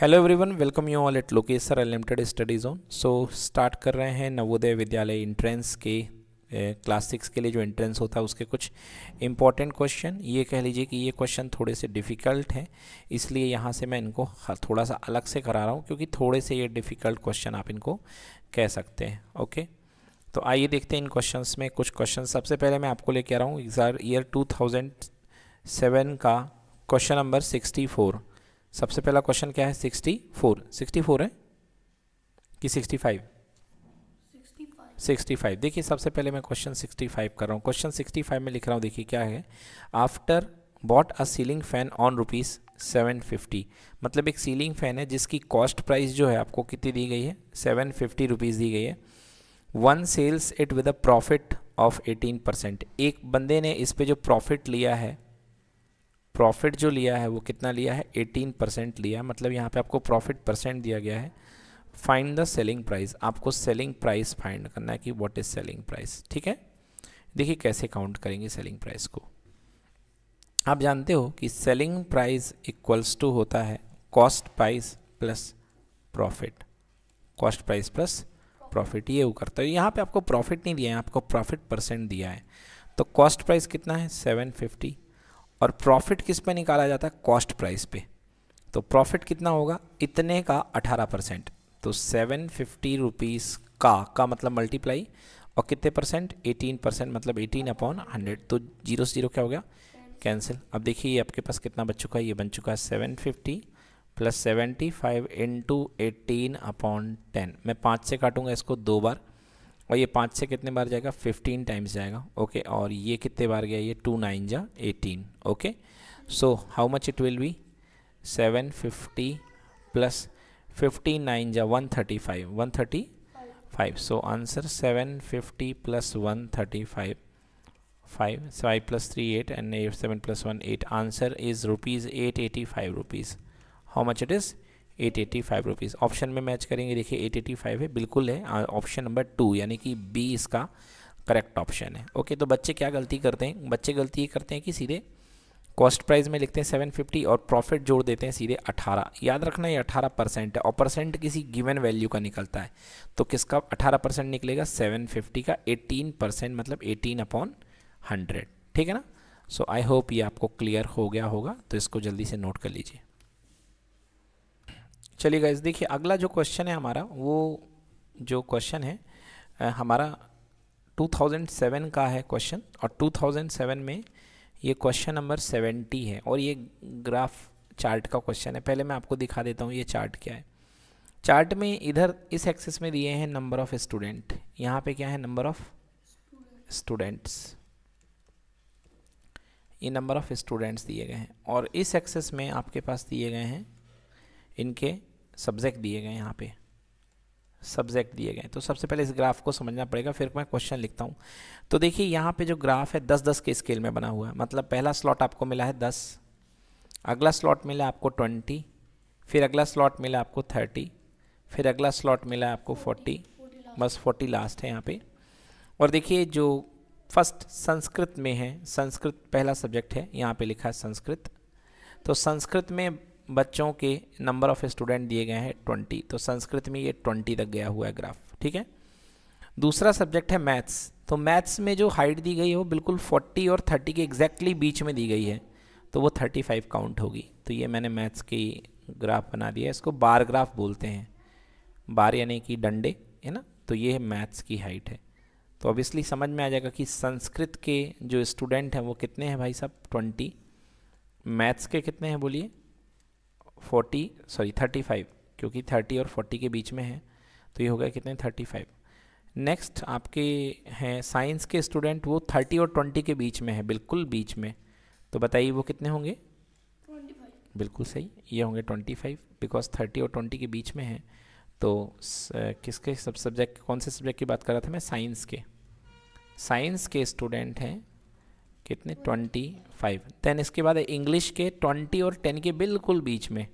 Hello everyone welcome you all at लोकेसर unlimited study zone so start कर रहे हैं नवोदय विद्यालय इंट्रेंस के क्लास सिक्स के लिए जो इंट्रेंस होता है उसके कुछ इंपॉर्टेंट क्वेश्चन ये कह लीजिए कि ये क्वेश्चन थोड़े से डिफ़िकल्ट हैं इसलिए यहाँ से मैं इनको थोड़ा सा अलग से करा रहा हूँ क्योंकि थोड़े से ये डिफ़िकल्ट क्वेश्चन आप इनको कह सकते हैं ओके तो आइए देखते हैं इन क्वेश्चन में कुछ क्वेश्चन सबसे पहले मैं आपको लेके आ रहा हूँ ईयर टू का क्वेश्चन नंबर सिक्सटी फोर सबसे पहला क्वेश्चन क्या है सिक्सटी फोर सिक्सटी फोर है कि सिक्सटी फाइव सिक्सटी फाइव देखिए सबसे पहले मैं क्वेश्चन सिक्सटी फाइव कर रहा हूँ क्वेश्चन सिक्सटी फाइव में लिख रहा हूँ देखिए क्या है after bought a ceiling fan on rupees seven fifty मतलब एक सीलिंग फैन है जिसकी कॉस्ट प्राइस जो है आपको कितनी दी गई है सेवन फिफ्टी रुपीज़ दी गई है one sells it with a profit of eighteen percent एक बंदे ने इस पर जो प्रॉफिट लिया है प्रॉफिट जो लिया है वो कितना लिया है 18 परसेंट लिया मतलब यहाँ पे आपको प्रॉफिट परसेंट दिया गया है फाइंड द सेलिंग प्राइस आपको सेलिंग प्राइस फाइंड करना है कि व्हाट इज सेलिंग प्राइस ठीक है देखिए कैसे काउंट करेंगे सेलिंग प्राइस को आप जानते हो कि सेलिंग प्राइस इक्वल्स टू होता है cost price plus profit cost price plus profit ये वो करता है यहाँ पर आपको प्रॉफिट नहीं दिया है आपको प्रॉफिट परसेंट दिया है तो कॉस्ट प्राइस कितना है सेवन फिफ्टी और प्रॉफिट किस पे निकाला जाता है कॉस्ट प्राइस पे तो प्रॉफिट कितना होगा इतने का 18 परसेंट तो सेवन फिफ्टी रुपीज़ का का मतलब मल्टीप्लाई और कितने परसेंट 18 परसेंट मतलब 18 अपॉन 100 तो जीरो से जीरो क्या हो गया कैंसिल अब देखिए ये आपके पास कितना बच चुका है ये बन चुका है seven fifty plus seventy five into eighteen upon ten मैं पाँच से काटूंगा इसको दो बार और ये पाँच से कितने बार जाएगा फिफ्टीन टाइम्स जाएगा ओके okay, और ये कितने बार गया ये टू नाइन जा eighteen okay so how much it will be seven fifty plus fifty nine जा one thirty five one thirty five so answer seven fifty plus one thirty five five five plus three eight and seven plus one eight answer is rupees eight eighty five rupees how much it is eight eighty five rupees option में match करेंगे देखिए eight eighty five है बिल्कुल है option number two यानी कि B इसका correct option है ओके तो बच्चे क्या गलती करते हैं बच्चे गलती ये करते हैं कि सीधे कॉस्ट प्राइस में लिखते हैं सेवन फिफ्टी और प्रॉफिट जोड़ देते हैं सीधे अठारह याद रखना ये अठारह परसेंट है और परसेंट किसी गिवन वैल्यू का निकलता है तो किसका अठारह परसेंट निकलेगा सेवन फिफ्टी का एटीन परसेंट मतलब एटीन अपॉन हंड्रेड ठीक है ना सो आई होप ये आपको क्लियर हो गया होगा तो इसको जल्दी से नोट कर लीजिए चलिए गाइज देखिए अगला जो क्वेश्चन है हमारा वो जो क्वेश्चन है हमारा 2007 का है क्वेश्चन और 2007 में ये क्वेश्चन नंबर 70 है और ये ग्राफ चार्ट का क्वेश्चन है पहले मैं आपको दिखा देता हूँ ये चार्ट क्या है चार्ट में इधर इस एक्सेस में दिए हैं नंबर ऑफ़ स्टूडेंट यहाँ पे क्या है नंबर ऑफ़ स्टूडेंट्स ये नंबर ऑफ़ स्टूडेंट्स दिए गए हैं और इस एक्सेस में आपके पास दिए गए हैं इनके सब्जेक्ट दिए गए यहाँ पे सब्जेक्ट दिए गए तो सबसे पहले इस ग्राफ को समझना पड़ेगा फिर मैं क्वेश्चन लिखता हूँ तो देखिए यहाँ पे जो ग्राफ है दस दस के स्केल में बना हुआ है मतलब पहला स्लॉट आपको मिला है दस अगला स्लॉट मिला आपको ट्वेंटी फिर अगला स्लॉट मिला आपको थर्टी फिर अगला स्लॉट मिला आपको फोर्टी बस फोर्टी लास्ट है यहाँ पर और देखिए जो फर्स्ट संस्कृत में है संस्कृत पहला सब्जेक्ट है यहाँ पर लिखा है संस्कृत तो संस्कृत में बच्चों के नंबर ऑफ स्टूडेंट दिए गए हैं ट्वेंटी तो संस्कृत में ये ट्वेंटी तक गया हुआ है ग्राफ ठीक है दूसरा सब्जेक्ट है मैथ्स तो मैथ्स में जो हाइट दी गई है वो बिल्कुल फोर्टी और थर्टी के एग्जैक्टली बीच में दी गई है तो वो थर्टी फाइव काउंट होगी तो ये मैंने मैथ्स की ग्राफ बना दिया इसको बार ग्राफ बोलते हैं बार यानी कि डंडे है ना तो ये मैथ्स की हाइट है तो ऑब्वियसली समझ में आ जाएगा कि संस्कृत के जो स्टूडेंट हैं वो कितने हैं भाई साहब ट्वेंटी मैथ्स के कितने हैं बोलिए फोर्टी सॉरी थर्टी फाइव क्योंकि थर्टी और फोर्टी के बीच में है तो ये हो गया कितने थर्टी फाइव नेक्स्ट आपके हैं साइंस के स्टूडेंट वो थर्टी और ट्वेंटी के बीच में है बिल्कुल बीच में तो बताइए वो कितने होंगे बिल्कुल सही ये होंगे ट्वेंटी फाइव बिकॉज थर्टी और ट्वेंटी के बीच में है तो किसके सब सब्जेक्ट कौन से सब्जेक्ट की बात कर रहा था मैं साइंस के साइंस के स्टूडेंट हैं कितने ट्वेंटी फाइव देन इसके बाद इंग्लिश के ट्वेंटी और टेन के बिल्कुल बीच में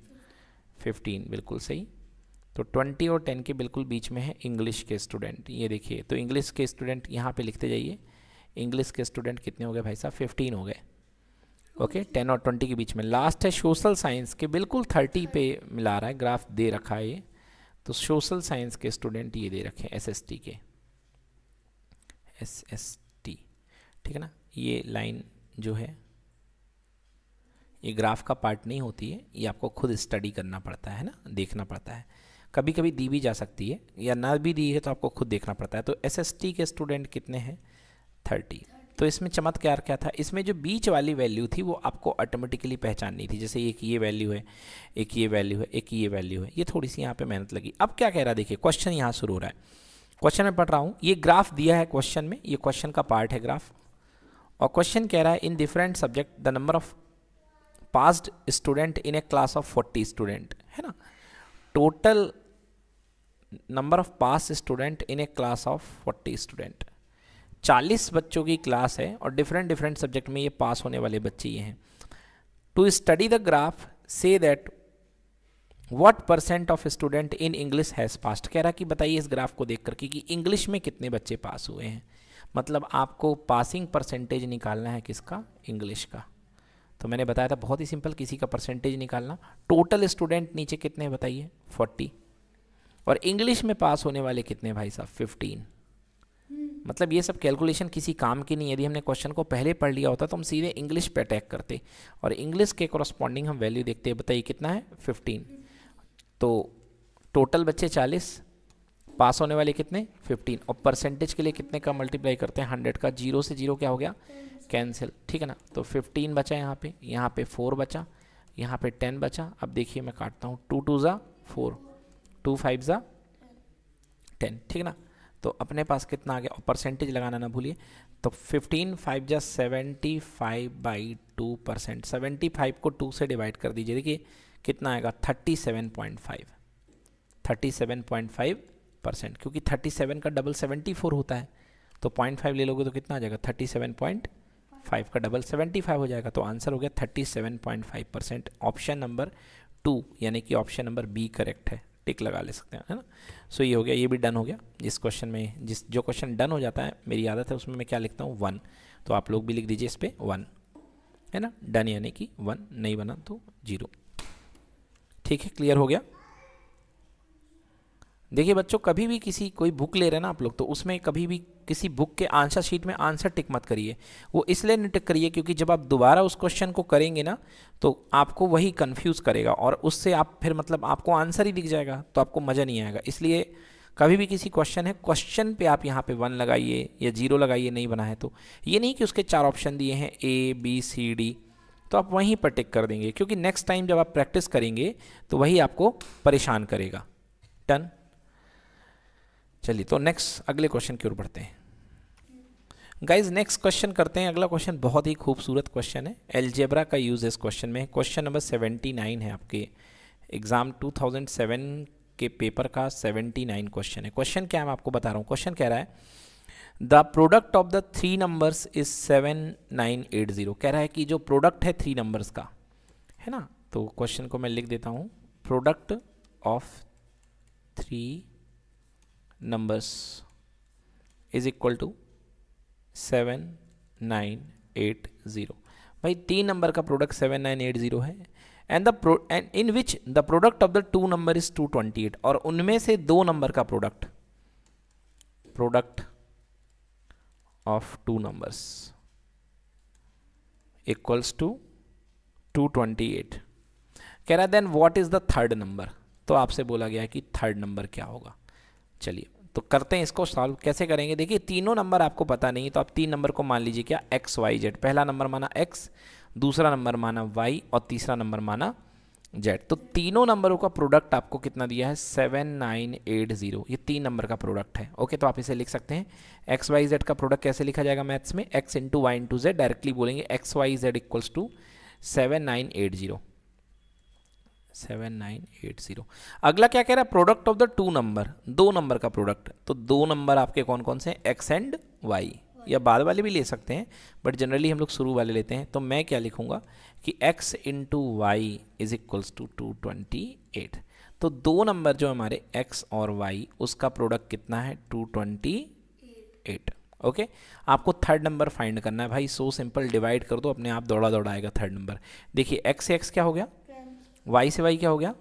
फिफ्टीन बिल्कुल सही तो ट्वेंटी और टेन के बिल्कुल बीच में है इंग्लिश के स्टूडेंट ये देखिए तो इंग्लिश के स्टूडेंट यहाँ पे लिखते जाइए इंग्लिश के स्टूडेंट कितने हो गए भाई साहब फिफ्टीन हो गए ओके टेन और ट्वेंटी के बीच में लास्ट है सोशल साइंस के बिल्कुल थर्टी पे मिला रहा है ग्राफ दे रखा है ये तो सोशल साइंस के स्टूडेंट ये दे रखे हैं एस के एस ठीक है ना ये लाइन जो है ये ग्राफ का पार्ट नहीं होती है ये आपको खुद स्टडी करना पड़ता है ना देखना पड़ता है कभी कभी दी भी जा सकती है या ना भी दी है तो आपको खुद देखना पड़ता है तो एसएसटी के स्टूडेंट कितने हैं थर्टी तो इसमें चमत्कार क्या था इसमें जो बीच वाली वैल्यू थी वो आपको ऑटोमेटिकली पहचाननी थी जैसे एक ये वैल्यू है एक ये वैल्यू है एक ये वैल्यू है ये थोड़ी सी यहाँ पर मेहनत लगी अब क्या कह रहा है देखिए क्वेश्चन यहाँ शुरू हो रहा है क्वेश्चन में पढ़ रहा हूँ ये ग्राफ दिया है क्वेश्चन में ये क्वेश्चन का पार्ट है ग्राफ और क्वेश्चन कह रहा है in different subject the number of passed student in a class of forty student है ना total number of pass student in a class of forty student चालीस बच्चों की क्लास है और डिफरेंट डिफरेंट सब्जेक्ट में ये पास होने वाले बच्चे ये हैं टू स्टडी द ग्राफ से that what percent of student in English has passed कह रहा कि बताइए इस ग्राफ को देख करके कि इंग्लिश में कितने बच्चे पास हुए हैं मतलब आपको पासिंग परसेंटेज निकालना है किसका इंग्लिश का तो मैंने बताया था बहुत ही सिंपल किसी का परसेंटेज निकालना टोटल स्टूडेंट नीचे कितने बताइए फोर्टी और इंग्लिश में पास होने वाले कितने भाई साहब फिफ्टीन मतलब ये सब कैलकुलेशन किसी काम की नहीं यदि हमने क्वेश्चन को पहले पढ़ लिया होता तो हम सीधे इंग्लिश पे अटैक करते और इंग्लिश के कॉरस्पॉन्डिंग हम वैल्यू देखते हैं बताइए कितना है फिफ्टीन तो टोटल बच्चे चालीस पास होने वाले कितने 15 और परसेंटेज के लिए कितने का मल्टीप्लाई करते हैं 100 का जीरो से जीरो क्या हो गया कैंसिल ठीक है ना तो 15 बचा यहाँ पे यहाँ पे 4 बचा यहाँ पे 10 बचा अब देखिए मैं काटता हूँ टू टू ज़ा फोर टू फाइव ज़ा टेन ठीक है ना तो अपने पास कितना आ गया और परसेंटेज लगाना ना भूलिए तो 15 फाइव जा seventy five by two percent seventy five को टू से डिवाइड कर दीजिए देखिए कितना आएगा thirty thirty seven seven point five point five percent क्योंकि थर्टी सेवन का डबल सेवेंटी फोर होता है तो पॉइंट फाइव ले लोगे तो कितना आ जाएगा थर्टी सेवन पॉइंट फाइव का डबल सेवेंटी फाइव हो जाएगा तो आंसर हो गया thirty seven point five percent option number two यानी कि ऑप्शन नंबर बी करेक्ट है टिक लगा ले सकते हैं है ना सो so, ये हो गया ये भी डन हो गया जिस क्वेश्चन में जिस जो क्वेश्चन डन हो जाता है मेरी आदत है उसमें मैं क्या लिखता हूँ वन तो आप लोग भी लिख दीजिए इस पर वन है ना डन यानी कि वन नहीं बना तो जीरो ठीक है क्लियर हो गया देखिए बच्चों कभी भी किसी कोई बुक ले रहे ना आप लोग तो उसमें कभी भी किसी बुक के आंसर शीट में आंसर टिक मत करिए वो इसलिए नहीं टिक करिए क्योंकि जब आप दोबारा उस क्वेश्चन को करेंगे ना तो आपको वही कंफ्यूज करेगा और उससे आप फिर मतलब आपको आंसर ही दिख जाएगा तो आपको मज़ा नहीं आएगा इसलिए कभी भी किसी क्वेश्चन है क्वेश्चन पे आप यहाँ पे वन लगाइए या जीरो लगाइए नहीं बना है तो ये नहीं कि उसके चार ऑप्शन दिए हैं ए बी सी डी तो आप वहीं पर टिक कर देंगे क्योंकि नेक्स्ट टाइम जब आप प्रैक्टिस करेंगे तो वही आपको परेशान करेगा टन चलिए तो नेक्स्ट अगले क्वेश्चन की ओर बढ़ते हैं गाइज नेक्स्ट क्वेश्चन करते हैं अगला क्वेश्चन बहुत ही खूबसूरत क्वेश्चन है एलजेब्रा का यूज़ इस क्वेश्चन में क्वेश्चन नंबर सेवेंटी नाइन है आपके एग्ज़ाम टू थाउजेंड सेवन के पेपर का सेवेंटी नाइन क्वेश्चन है क्वेश्चन क्या है मैं आपको बता रहा हूँ क्वेश्चन कह रहा है the product of the three numbers is seven nine eight zero कह रहा है कि जो प्रोडक्ट है थ्री नंबर्स का है ना तो क्वेश्चन को मैं लिख देता हूँ product of three numbers is equal to seven nine eight zero भाई तीन नंबर का product seven nine eight zero है and the end in which the product of the two number is two twenty eight और उनमें से दो number का product product of two numbers equals to two twenty eight कह रहा है then what is the third number तो आपसे बोला गया कि थर्ड नंबर क्या होगा चलिए तो करते हैं इसको सॉल्व कैसे करेंगे देखिए तीनों नंबर आपको पता नहीं तो आप तीन नंबर को मान लीजिए क्या एक्स वाई जेड पहला नंबर माना एक्स दूसरा नंबर माना वाई और तीसरा नंबर माना जेड तो तीनों नंबरों का प्रोडक्ट आपको कितना दिया है सेवन नाइन एट जीरो ये तीन नंबर का प्रोडक्ट है ओके तो आप इसे लिख सकते हैं एक्स वाई जेड का प्रोडक्ट कैसे लिखा जाएगा मैथ्स में X into Y into Z directly बोलेंगे X Y Z equals to seven nine eight zero seven nine eight zero अगला क्या कह रहा है product of the two number दो नंबर का प्रोडक्ट तो दो नंबर आपके कौन कौन से हैं एक्स एंड वाई या बाद वाले भी ले सकते हैं बट जनरली हम लोग शुरू वाले लेते हैं तो मैं क्या लिखूंगा कि x into Y is equals to two twenty eight तो दो नंबर जो हमारे x और y उसका प्रोडक्ट कितना है टू ट्वेंटी एट ओके आपको थर्ड नंबर फाइंड करना है भाई सो सिंपल डिवाइड कर दो अपने आप दौड़ा दौड़ा आएगा थर्ड नंबर देखिए x से x क्या हो गया वाई से वाई क्या हो गया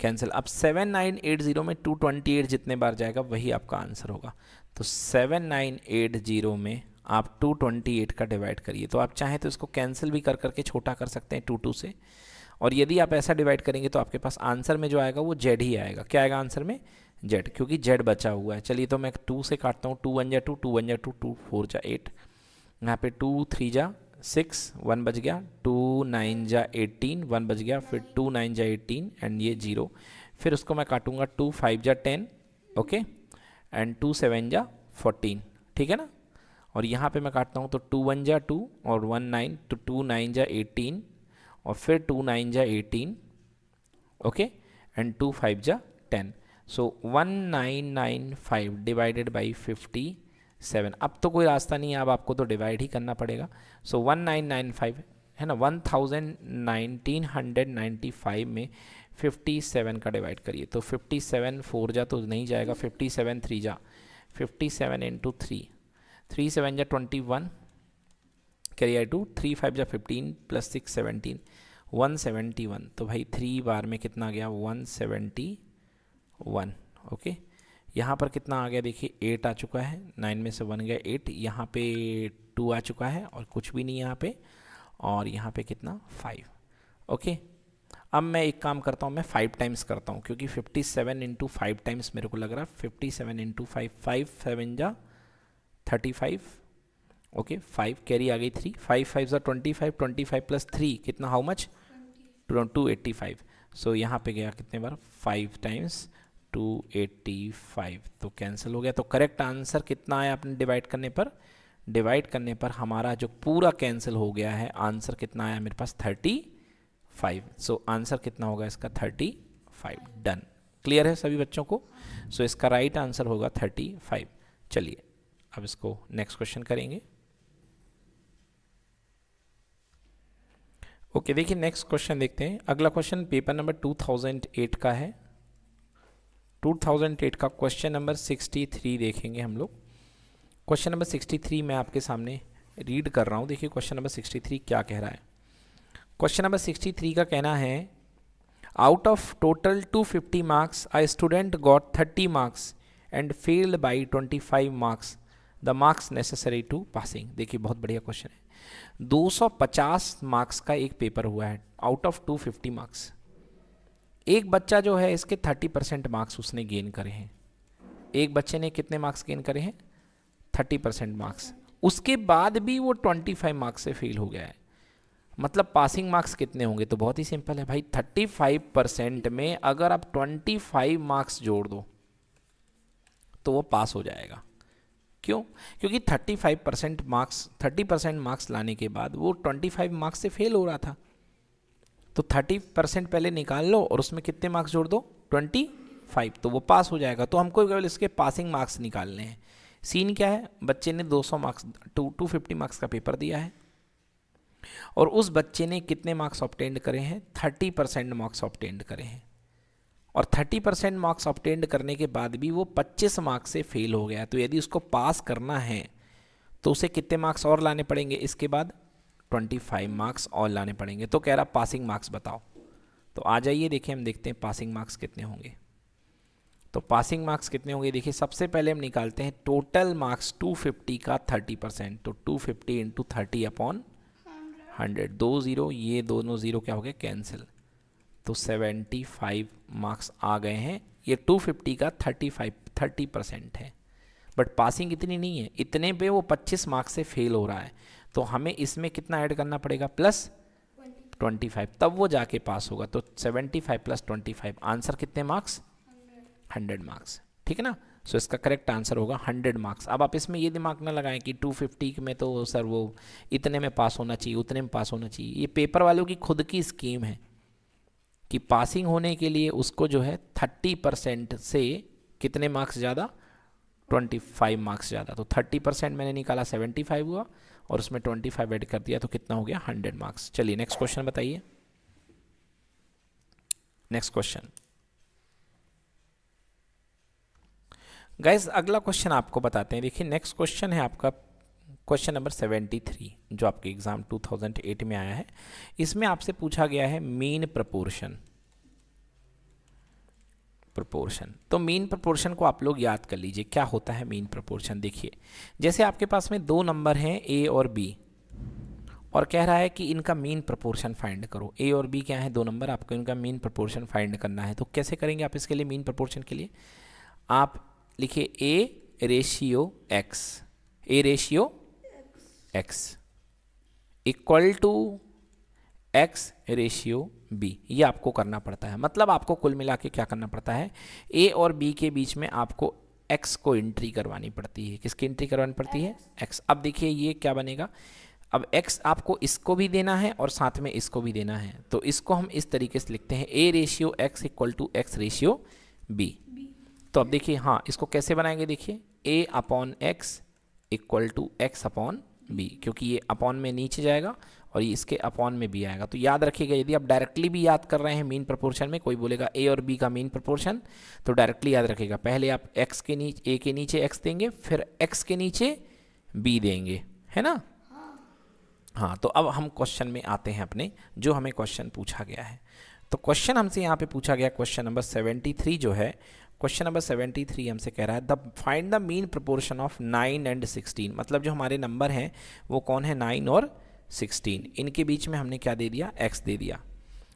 कैंसिल अब सेवन नाइन एट ज़ीरो में टू ट्वेंटी एट जितने बार जाएगा वही आपका आंसर होगा तो सेवन नाइन एट ज़ीरो में आप टू ट्वेंटी एट का डिवाइड करिए तो आप चाहें तो इसको कैंसिल भी कर करके छोटा कर सकते हैं टू टू से और यदि आप ऐसा डिवाइड करेंगे तो आपके पास आंसर में जो आएगा वो जेड ही आएगा क्या आएगा आंसर में जेड क्योंकि जेड बचा हुआ है चलिए तो मैं टू से काटता हूँ टू वन जा टू टू वन जा टू टू फोर जा एट यहाँ पे टू थ्री जा सिक्स वन बज गया टू नाइन जा एटीन वन बज गया फिर टू नाइन जा एटीन एंड ये जीरो फिर उसको मैं काटूंगा टू फाइव जा ten okay and two seven जा फोर्टीन ठीक है ना और यहाँ पे मैं काटता हूँ तो टू वन जा टू और वन नाइन तो टू नाइन जा एटीन और फिर टू नाइन जा eighteen okay and two five जा ten so one nine nine five divided by fifty seven अब तो कोई रास्ता नहीं है अब आपको तो डिवाइड ही करना पड़ेगा so one nine nine five है ना one thousand nineteen hundred ninety five में फिफ्टी सेवन का डिवाइड करिए तो फिफ्टी सेवन फोर जा तो नहीं जाएगा फिफ्टी सेवन थ्री जा fifty seven into three three seven जा ट्वेंटी वन करिए आई टू थ्री फाइव जा fifteen plus six seventeen one seventy one तो भाई थ्री बार में कितना गया वन सेवेंटी वन ओके यहाँ पर कितना आ गया देखिए एट आ चुका है नाइन में से बन गया एट यहाँ पे टू आ चुका है और कुछ भी नहीं यहाँ पे और यहाँ पे कितना फाइव ओके अब मैं एक काम करता हूँ मैं फाइव टाइम्स करता हूँ क्योंकि fifty seven into five times मेरे को लग रहा है fifty seven into five five seven जा thirty five okay five carry आ गई थ्री फाइव फाइव ज़ा twenty five twenty five plus three कितना how much two eighty five so यहाँ पे गया कितने बार फाइव टाइम्स 285 तो कैंसिल हो गया तो करेक्ट आंसर कितना आया आपने डिवाइड करने पर डिवाइड करने पर हमारा जो पूरा कैंसिल हो गया है आंसर कितना आया मेरे पास 35 सो so, आंसर कितना होगा इसका 35 डन क्लियर है सभी बच्चों को सो so, इसका राइट right आंसर होगा 35 चलिए अब इसको नेक्स्ट क्वेश्चन करेंगे ओके okay, देखिए नेक्स्ट क्वेश्चन देखते हैं अगला क्वेश्चन पेपर नंबर 2008 का है 2008 का क्वेश्चन नंबर 63 देखेंगे हम लोग क्वेश्चन नंबर 63 मैं आपके सामने रीड कर रहा हूँ देखिए क्वेश्चन नंबर 63 क्या कह रहा है क्वेश्चन नंबर 63 का कहना है out of total 250 marks I student got 30 marks and failed by 25 marks the marks necessary to passing देखिए बहुत बढ़िया क्वेश्चन है 250 मार्क्स का एक पेपर हुआ है आउट ऑफ 250 मार्क्स एक बच्चा जो है इसके थर्टी परसेंट मार्क्स उसने गेन करे हैं एक बच्चे ने कितने मार्क्स गेन करे हैं थर्टी परसेंट मार्क्स उसके बाद भी वो ट्वेंटी फाइव मार्क्स से फेल हो गया है मतलब पासिंग मार्क्स कितने होंगे तो बहुत ही सिंपल है भाई थर्टी फाइव परसेंट में अगर आप ट्वेंटी फाइव मार्क्स जोड़ दो तो वो पास हो जाएगा क्यों क्योंकि thirty five percent marks thirty percent marks लाने के बाद वो ट्वेंटी फाइव मार्क्स से फेल हो रहा था तो थर्टी परसेंट पहले निकाल लो और उसमें कितने मार्क्स जोड़ दो ट्वेंटी फाइव तो वो पास हो जाएगा तो हमको केवल इसके पासिंग मार्क्स निकालने हैं सीन क्या है बच्चे ने 200 marks two two fifty marks का पेपर दिया है और उस बच्चे ने कितने मार्क्स ऑप्टेंड करे हैं थर्टी परसेंट मार्क्स ऑप्टेंड करे हैं और थर्टी परसेंट मार्क्स ऑप्टेंड करने के बाद भी वो पच्चीस मार्क्स से फेल हो गया तो यदि उसको पास करना है तो उसे कितने मार्क्स और लाने पड़ेंगे इसके बाद ट्वेंटी फाइव मार्क्स और लाने पड़ेंगे तो कह रहा पासिंग मार्क्स बताओ तो आ जाइए देखिए हम देखते हैं पासिंग मार्क्स कितने होंगे तो पासिंग मार्क्स कितने होंगे देखिए सबसे पहले हम निकालते हैं टोटल मार्क्स 250 का 30 परसेंट तो 250 fifty into thirty upon hundred दो ज़ीरो ये दोनों ज़ीरो क्या हो गए कैंसिल तो 75 मार्क्स आ गए हैं ये 250 का 35 30 परसेंट है बट पासिंग इतनी नहीं है इतने पे वो 25 मार्क्स से फेल हो रहा है तो हमें इसमें कितना ऐड करना पड़ेगा प्लस 25 तब वो जाके पास होगा तो 75 प्लस ट्वेंटी आंसर कितने मार्क्स 100 मार्क्स ठीक है ना सो so, इसका करेक्ट आंसर होगा 100 मार्क्स अब आप इसमें ये दिमाग ना लगाएं कि 250 में तो सर वो इतने में पास होना चाहिए उतने में पास होना चाहिए ये पेपर वालों की खुद की स्कीम है कि पासिंग होने के लिए उसको जो है थर्टी परसेंट से कितने मार्क्स ज़्यादा 25 मार्क्स ज़्यादा तो 30 परसेंट मैंने निकाला 75 हुआ और उसमें ट्वेंटी फाइव एड कर दिया तो कितना हो गया हंड्रेड मार्क्स चलिए नेक्स्ट क्वेश्चन बताइए नेक्स्ट क्वेश्चन गाइज अगला क्वेश्चन आपको बताते हैं देखिए नेक्स्ट क्वेश्चन है आपका क्वेश्चन नंबर सेवेंटी थ्री जो आपके एग्ज़ाम टू थाउजेंड एट में आया है इसमें आपसे पूछा गया है मेन प्रपोर्शन प्रोपोर्शन तो मीन प्रोपोर्शन को आप लोग याद कर लीजिए क्या होता है मीन प्रोपोर्शन देखिए जैसे आपके पास में दो नंबर हैं ए और बी और कह रहा है कि इनका मीन प्रोपोर्शन फाइंड करो ए और बी क्या है दो नंबर आपको इनका मीन प्रोपोर्शन फाइंड करना है तो कैसे करेंगे आप इसके लिए मीन प्रोपोर्शन के लिए आप लिखिए A ratio X A ratio X equal to X ratio B ये आपको करना पड़ता है मतलब आपको कुल मिला के क्या करना पड़ता है ए और बी के बीच में आपको एक्स को एंट्री करवानी पड़ती है किसकी एंट्री करवानी पड़ती है एक्स अब देखिए ये क्या बनेगा अब एक्स आपको इसको भी देना है और साथ में इसको भी देना है तो इसको हम इस तरीके से लिखते हैं A ratio X equal to X ratio B तो अब देखिए हाँ इसको कैसे बनाएंगे देखिए A upon x equal to x upon B क्योंकि ये अपॉन में नीचे जाएगा और ये इसके अपॉन में भी आएगा तो याद रखिएगा यदि आप डायरेक्टली भी याद कर रहे हैं मीन प्रपोर्शन में कोई बोलेगा ए और बी का मीन प्रपोर्शन तो डायरेक्टली याद रखिएगा पहले आप एक्स के नीचे ए के नीचे एक्स देंगे फिर एक्स के नीचे बी देंगे है ना हाँ तो अब हम क्वेश्चन में आते हैं अपने जो हमें क्वेश्चन पूछा गया है तो क्वेश्चन हमसे यहाँ पे पूछा गया क्वेश्चन नंबर सेवेंटी थ्री जो है क्वेश्चन नंबर सेवेंटी थ्री हमसे कह रहा है the find the mean proportion of nine and sixteen मतलब जो हमारे नंबर हैं वो कौन है नाइन और सिक्सटीन इनके बीच में हमने क्या दे दिया एक्स दे दिया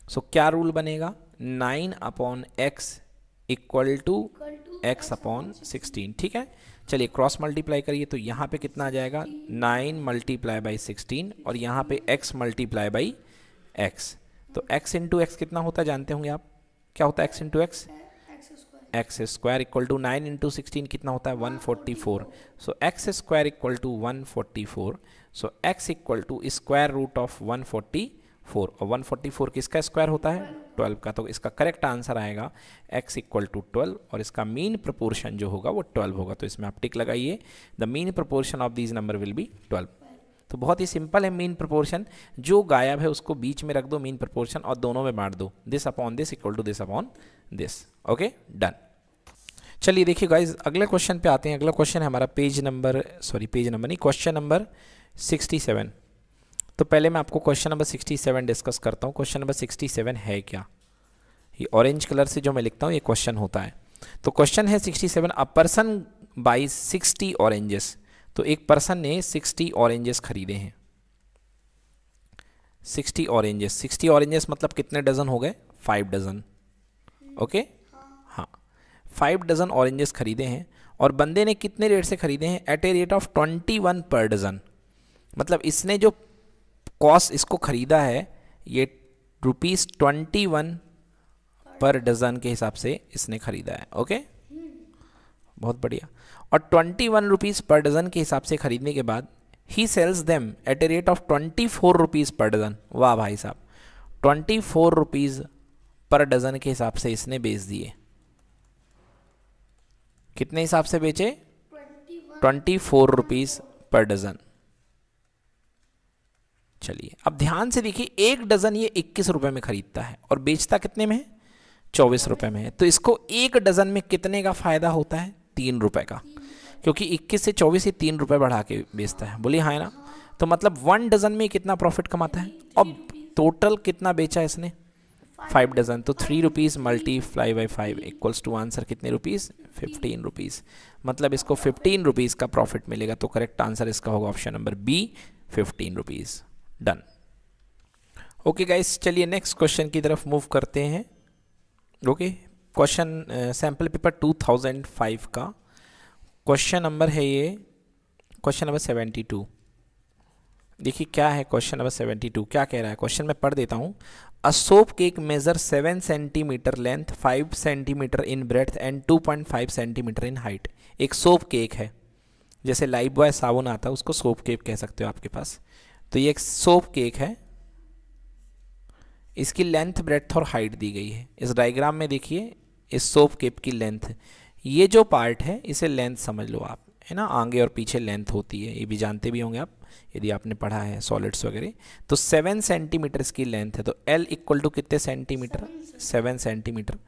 सो so, क्या रूल बनेगा nine upon x equal to x upon sixteen ठीक है चलिए क्रॉस मल्टीप्लाई करिए तो यहाँ पे कितना आ जाएगा नाइन मल्टीप्लाई बाई सिक्सटीन और यहाँ पे एक्स मल्टीप्लाई बाई एक्स तो एक्स इंटू एक्स कितना होता है जानते होंगे आप क्या होता है x into x x square equal to nine into sixteen कितना होता है one forty four so x square equal to one forty four so x equal to square root of 144 और 144 किसका स्क्वायर होता है 12 का तो इसका करेक्ट आंसर आएगा x इक्वल टू ट्वेल्व और इसका मीन प्रपोर्शन जो होगा वो 12 होगा तो इसमें आप टिक लगाइए the mean proportion of these number will be 12 तो बहुत ही सिंपल है मीन प्रपोर्शन जो गायब है उसको बीच में रख दो मीन प्रपोर्शन और दोनों में बांट दो this upon this equal to this upon this okay done चलिए देखिए गाइज अगले क्वेश्चन पे आते हैं अगला क्वेश्चन है हमारा page number sorry page number नहीं क्वेश्चन नंबर 67 तो पहले मैं आपको क्वेश्चन नंबर 67 डिस्कस करता हूँ क्वेश्चन नंबर 67 है क्या ये ऑरेंज कलर से जो मैं लिखता हूँ ये क्वेश्चन होता है तो क्वेश्चन है 67 a person by sixty oranges तो एक पर्सन ने 60 ऑरेंजेस खरीदे हैं 60 ऑरेंजेस 60 ऑरेंजेस मतलब कितने डजन हो गए फाइव डजन ओके हाँ फाइव डजन ऑरेंजेस खरीदे हैं और बंदे ने कितने रेट से खरीदे हैं at a rate of twenty one per dozen मतलब इसने जो कॉस्ट इसको ख़रीदा है ये rupees twenty one per dozen के हिसाब से इसने ख़रीदा है ओके बहुत बढ़िया और twenty one rupees per dozen के हिसाब से ख़रीदने के बाद ही sells them at a rate of twenty four rupees per dozen वाह भाई साहब twenty four rupees per dozen के हिसाब से इसने बेच दिए कितने हिसाब से बेचे twenty four rupees per dozen चलिए अब ध्यान से देखिए एक डज़न ये इक्कीस रुपए में ख़रीदता है और बेचता कितने में है चौबीस रुपए में है तो इसको एक डज़न में कितने का फ़ायदा होता है तीन रुपए का क्योंकि इक्कीस से चौबीस ये तीन रुपए बढ़ा के बेचता है बोलिए हाँ है ना तो मतलब वन डज़न में कितना प्रॉफिट कमाता है और टोटल कितना बेचा इसने फाइव डजन तो three rupees multiply by five equals to answer कितने रुपीज़ फिफ्टीन रुपीज़ मतलब इसको फिफ्टीन रुपीज़ का प्रॉफिट मिलेगा तो करेक्ट आंसर इसका होगा option number B fifteen rupees done okay guys चलिए नेक्स्ट क्वेश्चन की तरफ मूव करते हैं ओके क्वेश्चन सैम्पल पेपर 2005 का क्वेश्चन नंबर है ये क्वेश्चन नंबर 72 देखिए क्या है क्वेश्चन नंबर 72 क्या कह रहा है क्वेश्चन मैं पढ़ देता हूँ a soap cake measure 7 centimetre length 5 centimetre in breadth and 2.5 centimetre in height एक सोप केक है जैसे लाइफ बॉय साबुन आता है उसको सोप केक कह सकते हो आपके पास तो ये एक सोप केक है इसकी लेंथ ब्रेथ और हाइट दी गई है इस डायग्राम में देखिए इस सोप केक की लेंथ ये जो पार्ट है इसे लेंथ समझ लो आप है ना आगे और पीछे लेंथ होती है ये भी जानते भी होंगे आप यदि आपने पढ़ा है सॉलिड्स वगैरह तो सेवन सेंटीमीटर की लेंथ है तो एल इक्वल टू कितने centimetre seven centimetre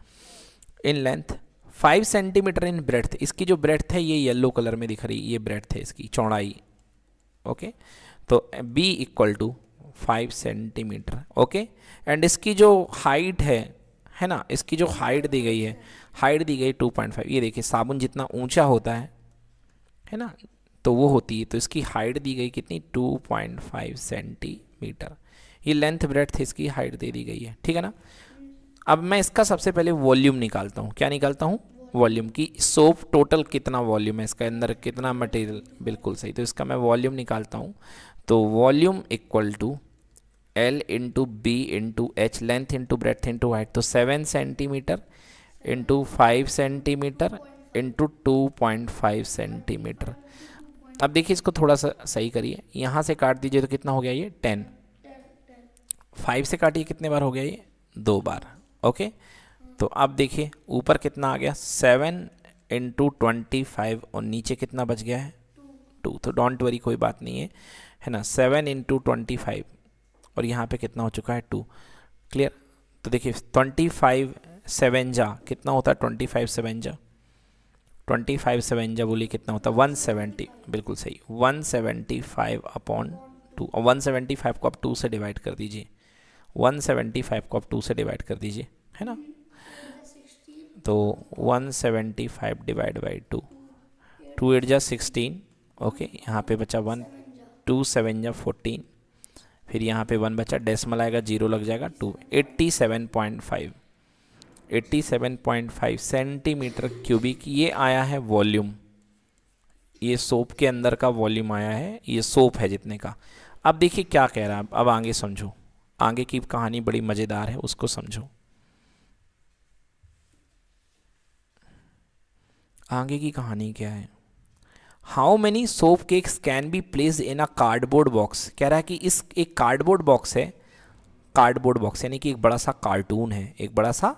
in length five centimetre in breadth इसकी जो ब्रेथ है ये येल्लो कलर में दिख रही है ये ब्रेथ है इसकी चौड़ाई ओके okay? तो B equal to five centimetre okay and इसकी जो हाइट है है ना इसकी जो हाइट दी गई है हाइट दी गई 2.5 ये देखिए साबुन जितना ऊंचा होता है है ना तो वो होती है तो इसकी हाइट दी गई कितनी 2.5 सेंटीमीटर ये लेंथ ब्रेथ इसकी हाइट दे दी गई है ठीक है ना अब मैं इसका सबसे पहले वॉल्यूम निकालता हूँ क्या निकालता हूँ वॉल्यूम की सोप टोटल कितना वॉल्यूम है इसका अंदर कितना मटेरियल बिल्कुल सही तो इसका मैं वॉल्यूम निकालता हूँ तो volume equal to L into B into H length into breadth into height तो seven centimetre into five centimetre into two point five centimetre अब देखिए इसको थोड़ा सा सही करिए यहाँ से काट दीजिए तो कितना हो गया ये टेन फाइव से काटिए कितने बार हो गया ये दो बार ओके तो अब देखिए ऊपर कितना आ गया सेवन इंटू ट्वेंटी फाइव और नीचे कितना बच गया है टू तो डोंट वरी कोई बात नहीं है है ना सेवन इंटू ट्वेंटी फाइव और यहाँ पे कितना हो चुका है टू क्लियर तो देखिए ट्वेंटी फाइव सेवन जा कितना होता है ट्वेंटी फाइव सेवन जा ट्वेंटी फाइव सेवन जा बोलिए कितना होता है वन सेवेंटी बिल्कुल सही one seventy five upon two और वन सेवेंटी फाइव को आप टू से डिवाइड कर दीजिए वन सेवेंटी फाइव को आप टू से डिवाइड कर दीजिए है ना तो one seventy five divide by two two eight जा सिक्सटीन ओके यहाँ पे बचा वन टू सेवन या फोर्टीन फिर यहाँ पे वन बचा डेसिमल आएगा जीरो लग जाएगा two eighty seven point five eighty seven point five centimetre cubic ये आया है वॉल्यूम ये सोप के अंदर का वॉल्यूम आया है ये सोप है जितने का अब देखिए क्या कह रहा है अब आगे समझो आगे की कहानी बड़ी मज़ेदार है उसको समझो आगे की कहानी क्या है how many soap cakes can be place in a cardboard box कह रहा है कि इस एक कार्डबोर्ड बॉक्स है कार्डबोर्ड बॉक्स यानी कि एक बड़ा सा कार्टून है एक बड़ा सा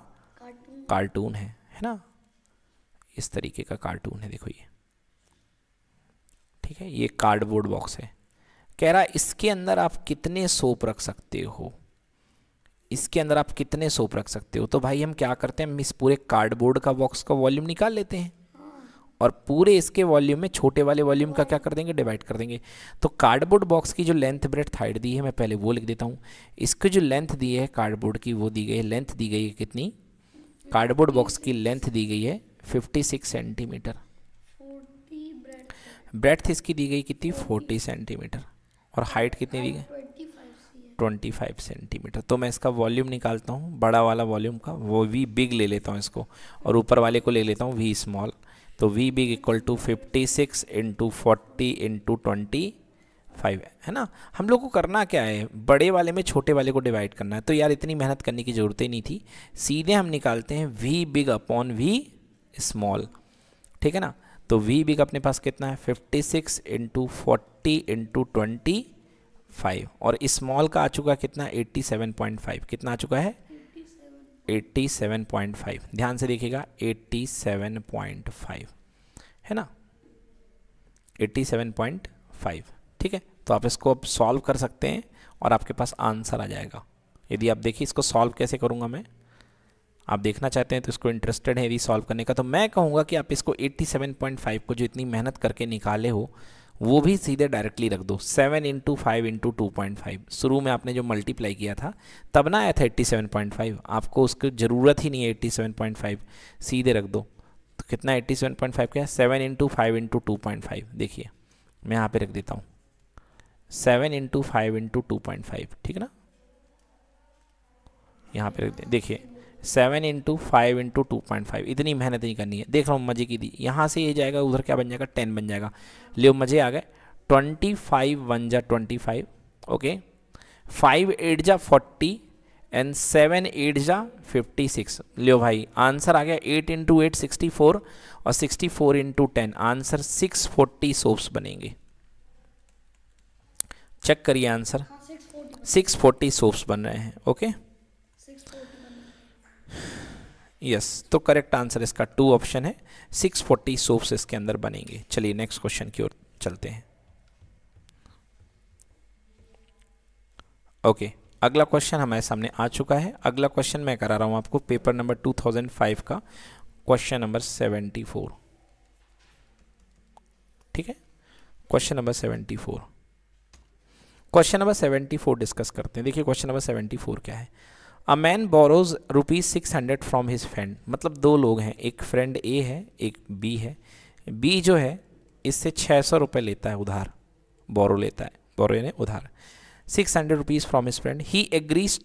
कार्टून है है ना इस तरीके का कार्टून है देखो ये ठीक है ये कार्डबोर्ड बॉक्स है कह रहा इसके अंदर आप कितने सोप रख सकते हो इसके अंदर आप कितने सोप रख सकते हो तो भाई हम क्या करते हैं हम इस पूरे कार्डबोर्ड का बॉक्स का वॉल्यूम निकाल लेते हैं और पूरे इसके वॉल्यूम में छोटे वाले वॉल्यूम का क्या कर देंगे डिवाइड कर देंगे तो कार्डबोर्ड बॉक्स की जो लेंथ ब्रेथ हाइट दी है मैं पहले वो लिख देता हूँ इसके जो लेंथ दी है कार्डबोर्ड की वो दी गई है लेंथ दी गई है कितनी कार्डबोर्ड बॉक्स की लेंथ दी गई है फिफ्टी सिक्स सेंटीमीटर ब्रेथ इसकी दी गई कितनी फोर्टी सेंटीमीटर और हाइट कितनी दी गई ट्वेंटी फाइव सेंटीमीटर तो मैं इसका वॉल्यूम निकालता हूँ बड़ा वाला वॉल्यूम का वो वी बिग ले लेता हूँ इसको और ऊपर वाले को ले लेता हूँ वी स्मॉल तो V big equal to fifty six into forty into twenty five है ना हम लोग को करना क्या है बड़े वाले में छोटे वाले को डिवाइड करना है तो यार इतनी मेहनत करने की ज़रूरत ही नहीं थी सीधे हम निकालते हैं V big upon V small ठीक है ना तो वी बिग अपने पास कितना है fifty six into forty into twenty five और स्मॉल का आ चुका कितना एट्टी सेवन पॉइंट फाइव कितना आ चुका है 87.5 ध्यान से देखिएगा 87.5 है ना 87.5 ठीक है तो आप इसको अब सॉल्व कर सकते हैं और आपके पास आंसर आ जाएगा यदि आप देखिए इसको सॉल्व कैसे करूँगा मैं आप देखना चाहते हैं तो इसको इंटरेस्टेड है यदि सॉल्व करने का तो मैं कहूँगा कि आप इसको 87.5 को जो इतनी मेहनत करके निकाले हो वो भी सीधे डायरेक्टली रख दो seven into five into two point five शुरू में आपने जो मल्टीप्लाई किया था तब ना आया था एट्टी सेवन पॉइंट फाइव आपको उसकी ज़रूरत ही नहीं है एट्टी सेवन पॉइंट फाइव सीधे रख दो तो कितना एट्टी सेवन पॉइंट फाइव क्या seven into five into two point five देखिए मैं यहाँ पे रख देता हूँ seven into five into two point five ठीक है ना यहाँ पे रख दे देखिए seven into five into two point five इतनी मेहनत नहीं करनी है देख रहा हूँ मजे की दी यहाँ से ये जाएगा उधर क्या बन जाएगा टेन बन जाएगा लियो मजे आ गए ट्वेंटी फाइव वन जा twenty five okay five eight जा फोर्टी एंड सेवन एट जा फिफ्टी सिक्स लियो भाई आंसर आ गया eight into eight sixty four और sixty four into ten answer six forty soaps बनेंगे चेक करिए आंसर सिक्स फोर्टी सोप्स बन रहे हैं ओके okay? यस तो करेक्ट आंसर इसका टू ऑप्शन है 640 फोर्टी सोप्स इसके अंदर बनेंगे चलिए नेक्स्ट क्वेश्चन की ओर चलते हैं ओके okay, अगला क्वेश्चन हमारे सामने आ चुका है अगला क्वेश्चन मैं करा रहा हूं आपको पेपर नंबर 2005 का क्वेश्चन नंबर 74 ठीक है question number 74 question number 74 discuss करते हैं देखिए क्वेश्चन नंबर 74 क्या है a man borrows rupees six hundred from his friend मतलब दो लोग हैं एक फ्रेंड ए है एक बी है बी जो है इससे छः सौ रुपये लेता है उधार बोरो लेता है बोरो यानी उधार six hundred rupees from his friend he agrees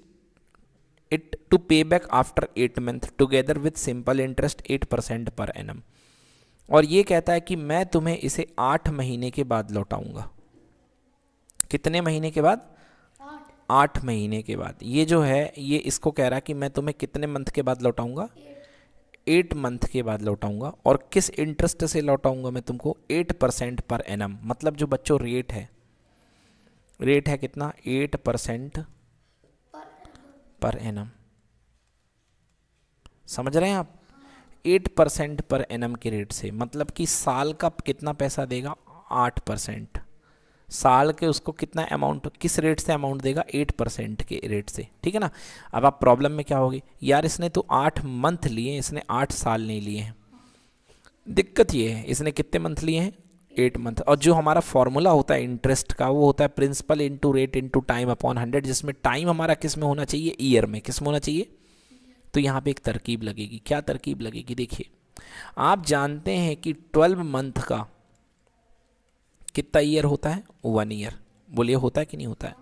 it to pay back after eight month together with simple interest eight percent per annum और ये कहता है कि मैं तुम्हें इसे आठ महीने के बाद लौटाऊंगा कितने महीने के बाद आठ महीने के बाद ये जो है ये इसको कह रहा है कि मैं तुम्हें कितने मंथ के बाद लौटाऊंगा एट मंथ के बाद लौटाऊंगा और किस इंटरेस्ट से लौटाऊंगा मैं तुमको एट परसेंट पर एन मतलब जो बच्चों रेट है रेट है कितना एट परसेंट पर एन समझ रहे हैं आप एट परसेंट पर एन के रेट से मतलब कि साल का कितना पैसा देगा आठ परसेंट साल के उसको कितना अमाउंट किस रेट से अमाउंट देगा एट परसेंट के रेट से ठीक है ना अब आप प्रॉब्लम में क्या होगी यार इसने तो आठ मंथ लिए इसने आठ साल नहीं लिए हैं दिक्कत ये है इसने कितने मंथ लिए हैं एट मंथ और जो हमारा फॉर्मूला होता है इंटरेस्ट का वो होता है principal into rate into time upon hundred जिसमें टाइम हमारा किस में होना चाहिए ईयर में किस में होना चाहिए तो यहाँ पे एक तरकीब लगेगी क्या तरकीब लगेगी देखिए आप जानते हैं कि ट्वेल्व मंथ का कितना ईयर होता है वन ईयर बोलिए होता है कि नहीं होता है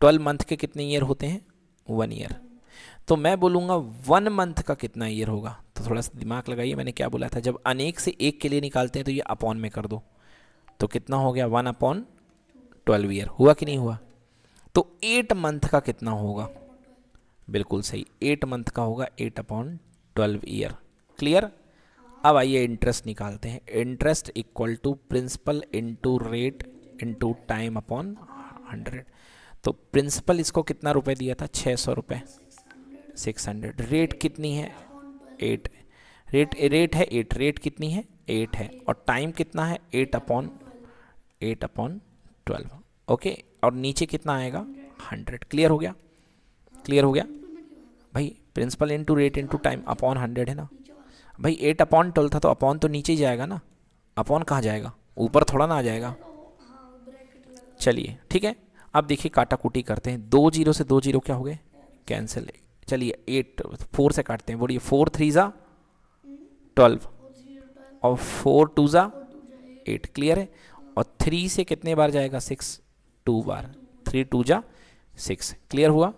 ट्वेल्व मंथ के कितने ईयर होते हैं वन ईयर तो मैं बोलूँगा वन मंथ का कितना ईयर होगा तो थोड़ा सा दिमाग लगाइए मैंने क्या बोला था जब अनेक से एक के लिए निकालते हैं तो ये अपॉन में कर दो तो कितना हो गया वन अपॉन ट्वेल्व ईयर हुआ कि नहीं हुआ तो एट मंथ का कितना होगा बिल्कुल सही एट मंथ का होगा eight upon twelve year clear अब आइए इंटरेस्ट निकालते हैं interest equal to principal into rate into time upon hundred तो प्रिंसिपल इसको कितना रुपए दिया था छः सौ रुपये सिक्स हंड्रेड रेट कितनी है एट रेट रेट है एट रेट कितनी है एट है और टाइम कितना है eight upon eight upon twelve okay और नीचे कितना आएगा हंड्रेड क्लियर हो गया क्लियर हो गया भाई principal into rate into time upon hundred है ना भाई एट अपॉन ट्वेल्व था तो अपॉन तो नीचे ही जाएगा ना अपॉन कहाँ जाएगा ऊपर थोड़ा ना आ जाएगा चलिए ठीक है अब देखिए काटा कुटी करते हैं दो जीरो से दो जीरो क्या हो गए कैंसिल चलिए एट फोर से काटते हैं बोलिए फोर थ्री ज़ा ट्वेल्व और फोर टू ज़ा एट क्लियर है और थ्री से कितने बार जाएगा सिक्स टू बार थ्री टू जा सिक्स क्लियर हुआ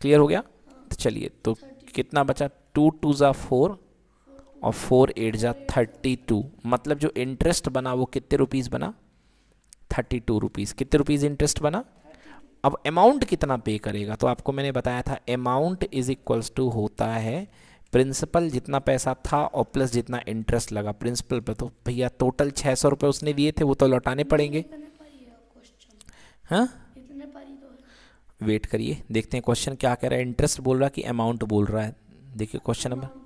क्लियर हो गया तो चलिए तो कितना बचा टू टू ज़ा फोर और फोर एट जा थर्टी टू मतलब जो इंटरेस्ट बना वो कितने रुपीज़ बना थर्टी टू रुपीज़ कितने रुपीज़ इंटरेस्ट बना अब अमाउंट कितना पे करेगा तो आपको मैंने बताया था अमाउंट इज इक्वल्स टू होता है प्रिंसिपल जितना पैसा था और प्लस जितना इंटरेस्ट लगा प्रिंसिपल पर तो भैया टोटल छः सौ रुपये उसने दिए थे वो तो लौटाने पड़ेंगे हाँ वेट करिए देखते हैं क्वेश्चन क्या कह रहा है इंटरेस्ट बोल रहा है कि अमाउंट बोल रहा है देखिए question number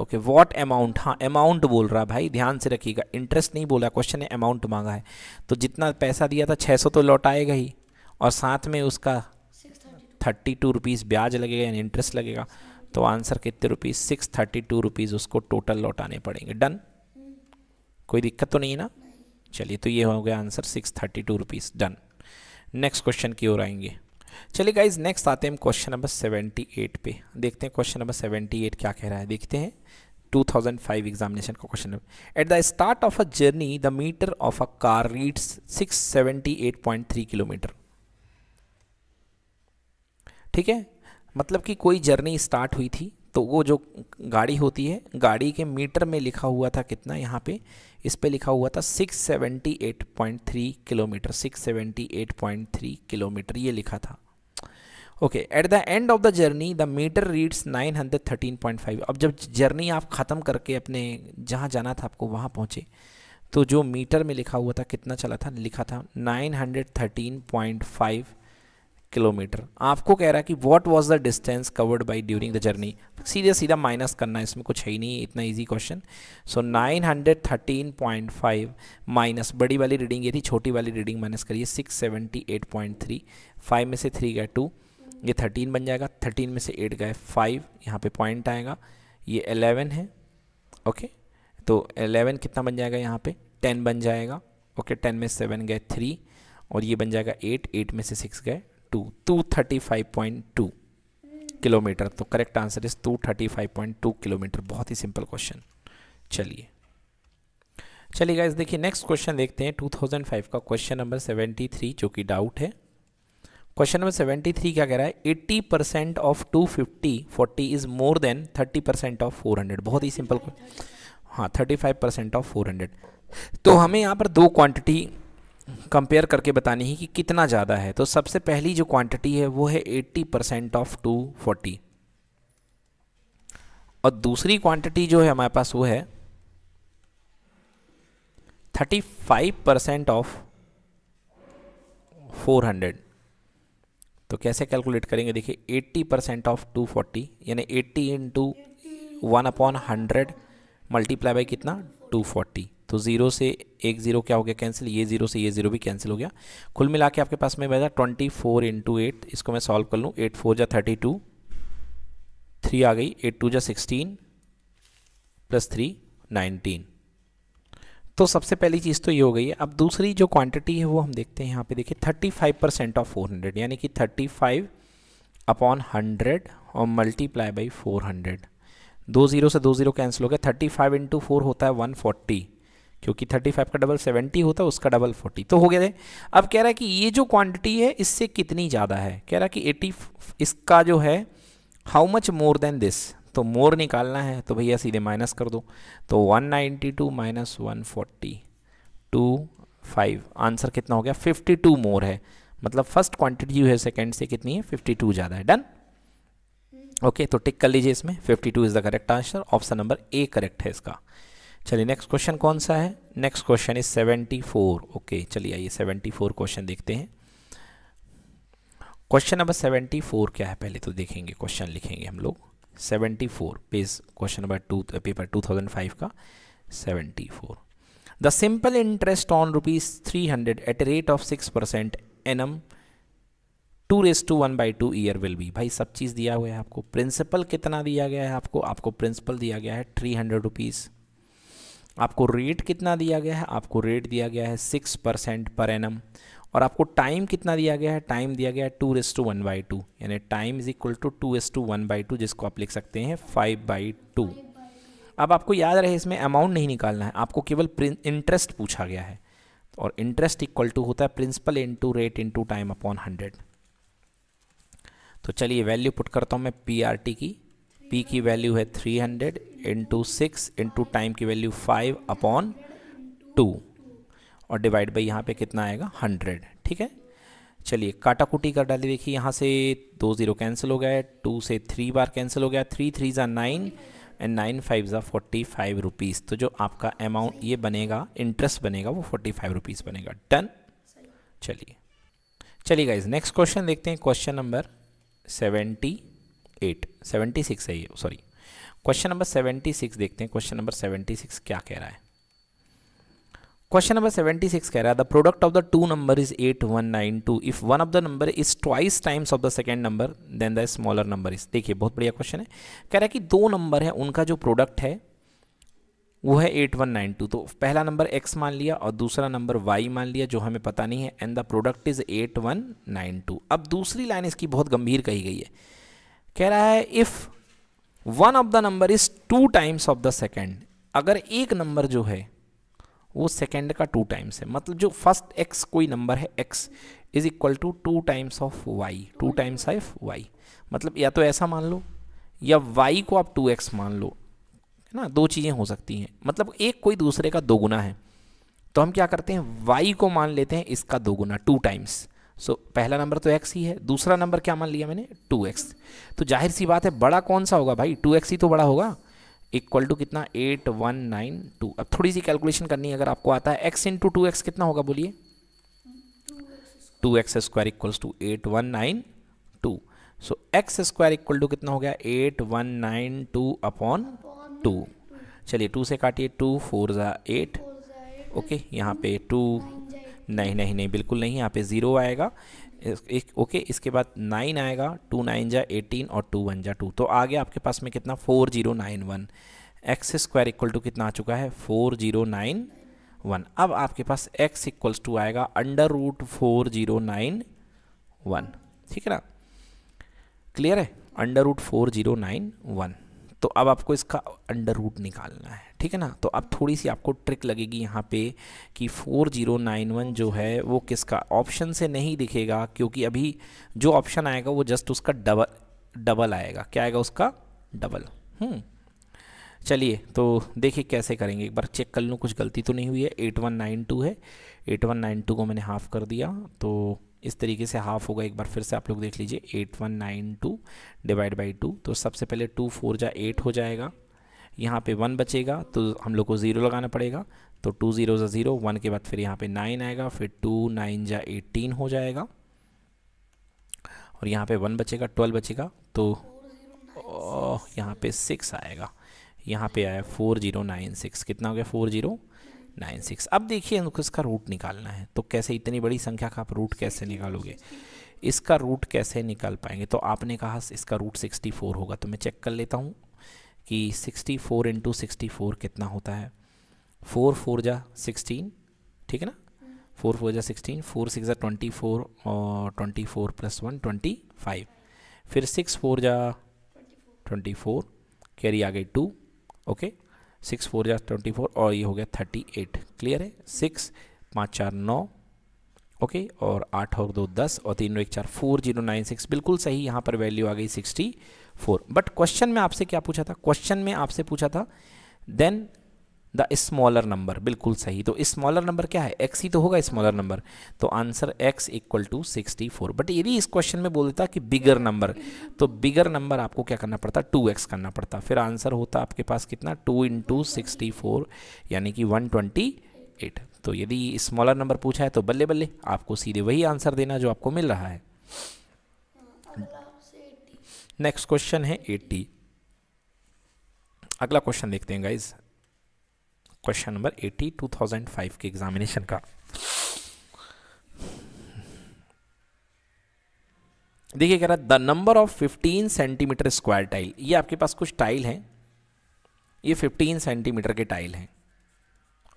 okay what amount हाँ अमाउंट बोल रहा भाई ध्यान से रखिएगा इंटरेस्ट नहीं बोला क्वेश्चन ने अमाउंट मांगा है तो जितना पैसा दिया था 600 तो लौटाएगा ही और साथ में उसका थर्टी टू रुपीज़ ब्याज लगेगा यानी इंटरेस्ट लगेगा तो आंसर कितने rupees six thirty two rupees उसको टोटल लौटाने पड़ेंगे डन कोई दिक्कत तो नहीं है ना चलिए तो ये हो गया answer six thirty two rupees done next question की ओर आएंगे चलिए गाइज नेक्स्ट आते हैं क्वेश्चन नंबर सेवेंटी एट पे देखते हैं क्वेश्चन नंबर सेवेंटी एट क्या कह रहा है देखते हैं 2005 एग्जामिनेशन का question at the start of a journey the meter of a car reads 678.3 kilometre ठीक है मतलब कि कोई जर्नी स्टार्ट हुई थी तो वो जो गाड़ी होती है गाड़ी के मीटर में लिखा हुआ था कितना यहाँ पे इस पे लिखा हुआ था 678.3 किलोमीटर 678.3 किलोमीटर ये लिखा था okay at the end of the journey the meter reads 913.5 अब जब जर्नी आप ख़त्म करके अपने जहाँ जाना था आपको वहाँ पहुँचे तो जो मीटर में लिखा हुआ था कितना चला था लिखा था 913.5 किलोमीटर आपको कह रहा है कि what was the distance covered by during the journey सीधा सीधा माइनस करना इसमें कुछ है ही नहीं इतना इजी क्वेश्चन सो 913.5 माइनस बड़ी वाली रीडिंग ये थी छोटी वाली रीडिंग माइनस करिए 678.3 5 में से 3 गया टू ये थर्टीन बन जाएगा थर्टीन में से एट गए फाइव यहाँ पे पॉइंट आएगा ये एलेवन है ओके तो एलेवन कितना बन जाएगा यहाँ पे टेन बन जाएगा ओके टेन में सेवन गए थ्री और ये बन जाएगा एट एट में से सिक्स गए two two thirty five point two kilometre तो correct answer is two thirty five point two kilometre बहुत ही सिंपल क्वेश्चन चलिए चलिए गाइज देखिए नेक्स्ट क्वेश्चन देखते हैं 2005 का क्वेश्चन नंबर 73 जो कि डाउट है क्वेश्चन नंबर सेवेंटी थ्री क्या कह रहा है eighty percent of two fifty forty is more than thirty percent of four hundred बहुत ही सिंपल हाँ thirty five percent of four hundred तो हमें यहाँ पर दो क्वांटिटी कंपेयर करके बतानी है कि कितना ज़्यादा है तो सबसे पहली जो क्वांटिटी है वो है eighty percent of two forty और दूसरी क्वांटिटी जो है हमारे पास वो है thirty five percent of four hundred तो कैसे कैलकुलेट करेंगे देखिए 80 परसेंट ऑफ 240 यानी 80 into one upon hundred multiply by कितना 240 तो ज़ीरो से एक ज़ीरो क्या हो गया कैंसिल ये ज़ीरो से ये ज़ीरो भी कैंसिल हो गया कुल मिला के आपके पास में बैठा ट्वेंटी फोर इंटू एट इसको मैं सॉल्व कर लूँ एट फोर जा थर्टी टू थ्री आ गई एट टू जा सिक्सटीन प्लस थ्री नाइनटीन तो सबसे पहली चीज़ तो ये हो गई है अब दूसरी जो क्वांटिटी है वो हम देखते हैं यहाँ पे देखिए thirty five percent of four hundred यानी कि थर्टी फाइव अपॉन हंड्रेड और मल्टीप्लाई बाई फोर हंड्रेड दो ज़ीरो से दो ज़ीरो कैंसिल हो गया थर्टी फाइव इंटू फोर होता है वन फोर्टी क्योंकि थर्टी फाइव का डबल सेवेंटी होता है उसका डबल फोर्टी तो हो गया थे अब कह रहा है कि ये जो क्वान्टिटी है इससे कितनी ज़्यादा है कह रहा है कि एटी इसका जो है how much more than this तो मोर निकालना है तो भैया सीधे माइनस कर दो तो 192 ninety two minus one forty two five answer कितना हो गया 52 मोर है मतलब फर्स्ट क्वांटिटी जो है सेकेंड से कितनी है 52 ज़्यादा है डन ओके okay, तो टिक कर लीजिए इसमें 52 is the correct answer option number A correct है इसका चलिए नेक्स्ट क्वेश्चन कौन सा है नेक्स्ट क्वेश्चन इज 74 ओके चलिए आइए 74 क्वेश्चन देखते हैं क्वेश्चन नंबर 74 क्या है पहले तो देखेंगे क्वेश्चन लिखेंगे हम लोग seventy four page question number two paper two thousand five का seventy four the simple interest on rupees three hundred at rate of six percent annum two race two one by two year will be भाई सब चीज़ दिया हुआ है आपको principal कितना दिया गया है आपको आपको प्रिंसिपल दिया गया है थ्री हंड्रेड रुपीज़ आपको रेट कितना दिया गया है आपको रेट दिया गया है six percent per annum और आपको टाइम कितना दिया गया है टाइम दिया गया है two S two one by two यानी time is equal to two S two one by two जिसको आप लिख सकते हैं फाइव बाई टू अब आपको याद रहे इसमें अमाउंट नहीं निकालना है आपको केवल इंटरेस्ट पूछा गया है और इंटरेस्ट इक्वल टू होता है principal into rate into time upon hundred तो चलिए वैल्यू पुट करता हूँ मैं पी आर टी की पी की वैल्यू है three hundred into six into time की वैल्यू फाइव अपॉन टू और डिवाइड बाई यहाँ पे कितना आएगा हंड्रेड ठीक है चलिए काटाकुटी कर डाली देखिए यहाँ से दो ज़ीरो कैंसिल हो गया टू से थ्री बार कैंसिल हो गया थ्री थ्री ज़ा नाइन एंड नाइन फाइव ज़ा फोर्टी फाइव रुपीज़ तो जो आपका अमाउंट ये बनेगा इंटरेस्ट बनेगा वो फोर्टी फाइव रुपीज़ बनेगा डन चलिए चलिए गाइज नेक्स्ट क्वेश्चन देखते हैं question number seventy eight seventy six है ये sorry question number seventy six देखते हैं क्वेश्चन नंबर सेवेंटी सिक्स क्या कह रहा है नंबर सेवेंटी 76 कह रहा है the two number is eight one nine 8192 if one of the number is twice times of the second number then the smaller number is देखिए बहुत बढ़िया क्वेश्चन है कह रहा है कि दो नंबर है उनका जो प्रोडक्ट है वो है 8192 तो पहला नंबर x मान लिया और दूसरा नंबर y मान लिया जो हमें पता नहीं है एंड द प्रोडक्ट इज 8192 अब दूसरी लाइन इसकी बहुत गंभीर कही गई है कह रहा है if one of the number is two times of the second अगर एक नंबर जो है वो सेकेंड का टू टाइम्स है मतलब जो फर्स्ट एक्स कोई नंबर है X is equal to two times of Y two times of Y मतलब या तो ऐसा मान लो या वाई को आप टू एक्स मान लो है ना दो चीज़ें हो सकती हैं मतलब एक कोई दूसरे का दोगुना है तो हम क्या करते हैं वाई को मान लेते हैं इसका दोगुना टू टाइम्स सो so, पहला नंबर तो एक्स ही है दूसरा नंबर क्या मान लिया मैंने टू एक्स तो जाहिर सी बात है बड़ा कौन सा होगा भाई टू एक्स ही तो बड़ा होगा इक्वल टू कितना एट वन नाइन टू अब थोड़ी सी कैलकुलेशन करनी है अगर आपको आता है एक्स इंटू टू एक्स कितना होगा बोलिए two X square equals to eight one nine two so x square equal to कितना हो गया eight one nine two upon two चलिए टू से काटिए टू फोर ज़ा एट ओके यहाँ पे टू नहीं नहीं नहीं बिल्कुल नहीं यहाँ पे ज़ीरो आएगा एक ओके इसके बाद नाइन आएगा टू नाइन जा एटीन और टू वन जा टू तो आ गया आपके पास में कितना four zero nine one X square equal to कितना आ चुका है फोर जीरो नाइन वन अब आपके पास एक्स इक्वल्स टू आएगा under root four zero nine one ठीक है ना क्लियर है under root four zero nine one तो अब आपको इसका अंडर रूट निकालना है ठीक है ना तो अब थोड़ी सी आपको ट्रिक लगेगी यहाँ पे कि 4091 जो है वो किसका ऑप्शन से नहीं दिखेगा क्योंकि अभी जो ऑप्शन आएगा वो जस्ट उसका डबल डबल आएगा क्या आएगा उसका डबल हम्म चलिए तो देखिए कैसे करेंगे एक बार चेक कर लूँ कुछ गलती तो नहीं हुई है एट वन नाइन टू है एट वन नाइन टू को मैंने हाफ़ कर दिया तो इस तरीके से हाफ़ होगा एक बार फिर से आप लोग देख लीजिए eight one nine two divide by two तो सबसे पहले टू फोर जा एट हो जाएगा यहाँ पे वन बचेगा तो हम लोग को ज़ीरो लगाना पड़ेगा तो टू ज़ीरो ज़ा ज़ीरो वन के बाद फिर यहाँ पे नाइन आएगा फिर टू नाइन जा एटीन हो जाएगा और यहाँ पे वन बचेगा ट्वेल्व बचेगा तो यहाँ पे सिक्स आएगा यहाँ पे आया फोर ज़ीरो नाइन सिक्स कितना हो गया फोर ज़ीरो नाइन सिक्स अब देखिए उनको इसका रूट निकालना है तो कैसे इतनी बड़ी संख्या का आप रूट कैसे निकालोगे इसका रूट कैसे निकाल पाएंगे तो आपने कहा इसका रूट सिक्सटी फोर होगा तो मैं चेक कर लेता हूँ कि 64 फोर इंटू सिक्सटी कितना होता है फोर फोर जा सिक्सटीन ठीक है ना फोर फोर जा सिक्सटीन फोर सिक्स जा ट्वेंटी फोर और twenty four plus one twenty five फिर सिक्स फोर जा ट्वेंटी फोर कैरी आ गई टू ओके सिक्स फोर जा ट्वेंटी फोर और ये हो गया थर्टी एट क्लियर है सिक्स पाँच चार नौ ओके okay, और आठ और दो दस और तीन एक चार फोर जीरो नाइन सिक्स बिल्कुल सही यहाँ पर वैल्यू आ गई सिक्सटी फोर बट क्वेश्चन में आपसे क्या पूछा था क्वेश्चन में आपसे पूछा था देन द स्मॉलर नंबर बिल्कुल सही तो स्मॉलर नंबर क्या है एक्स ही तो होगा स्मॉलर नंबर तो answer X equal to sixty four but यदि इस क्वेश्चन में बोल देता कि बिगर नंबर तो बिगर नंबर आपको क्या करना पड़ता टू एक्स करना पड़ता फिर आंसर होता आपके पास कितना टू इंटू सिक्सटी फोर यानी कि वन ट्वेंटी एट तो यदि स्मॉलर नंबर पूछा है तो बल्ले बल्ले आपको सीधे वही आंसर देना जो आपको मिल रहा है नेक्स्ट क्वेश्चन है एट्टी अगला क्वेश्चन देखते हैं guys question number eighty two thousand five के एग्जामिनेशन का देखिए कह रहा है the number of fifteen centimetre square tile ये आपके पास कुछ टाइल हैं ये फिफ्टीन सेंटीमीटर के टाइल हैं